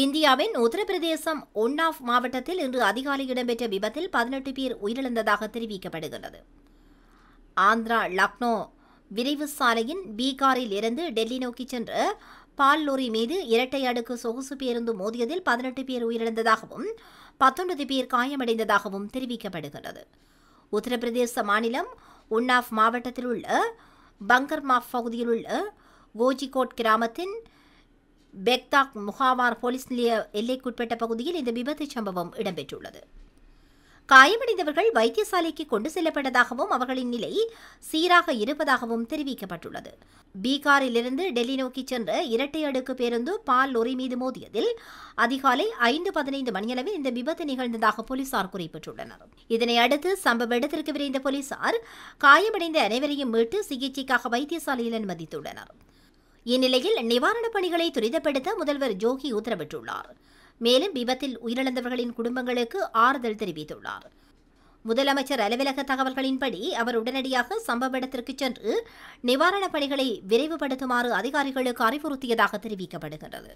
இந்தியாவின் உத்தரப்பிரதேசம் ஒன்னாஃப் மாவட்டத்தில் இன்று அதிகாலை இடம்பெற்ற விபத்தில் பதினெட்டு பேர் உயிரிழந்ததாக தெரிவிக்கப்படுகிறது ஆந்திரா லக்னோ விரைவு சாலையின் பீகாரில் இருந்து டெல்லி நோக்கி சென்ற பால் லோரி மீது இரட்டை அடுக்கு சொகுசு பேருந்து மோதியதில் பதினெட்டு பேர் உயிரிழந்ததாகவும் பத்தொன்பது பேர் காயமடைந்ததாகவும் தெரிவிக்கப்படுகிறது உத்தரப்பிரதேச மாநிலம் உன்னாஃப் மாவட்டத்தில் உள்ள பங்கர்மாஃப் பகுதியில் உள்ள கோஜிகோட் கிராமத்தின் பெக்தாக் முகாவார் போலீஸ் நிலைய எல்லைக்குட்பட்ட பகுதியில் இந்த விபத்து சம்பவம் இடம்பெற்றுள்ளது காயமடைந்தவர்கள் வைத்தியசாலைக்கு கொண்டு செல்லப்பட்டதாகவும் அவர்களின் நிலை சீராக இருப்பதாகவும் தெரிவிக்கப்பட்டுள்ளது பீகாரிலிருந்து டெல்லி நோக்கி சென்ற இரட்டை அடுக்கு பேருந்து பால் லொரி மீது மோதியதில் அதிகாலை ஐந்து பதினைந்து மணியளவில் இந்த விபத்து நிகழ்ந்ததாக போலீசார் குறிப்பிட்டுள்ளனர் இதனை அடுத்து சம்பவ இடத்திற்கு விரைந்த போலீசார் காயமடைந்த அனைவரையும் மீட்டு சிகிச்சைக்காக வைத்தியசாலையில் அனுமதித்துள்ளனர் இந்நிலையில் நிவாரணப் பணிகளை துரிதப்படுத்த முதல்வர் ஜோகி உத்தரவிட்டுள்ளார் மேலும் விபத்தில் உயிரிழந்தவர்களின் குடும்பங்களுக்கு ஆறுதல் தெரிவித்துள்ளார் முதலமைச்சர் அலுவலக தகவல்களின்படி அவர் உடனடியாக சம்பவ இடத்திற்கு சென்று நிவாரணப் பணிகளை விரைவுபடுத்துமாறு அதிகாரிகளுக்கு அறிவுறுத்தியதாக தெரிவிக்கப்படுகிறது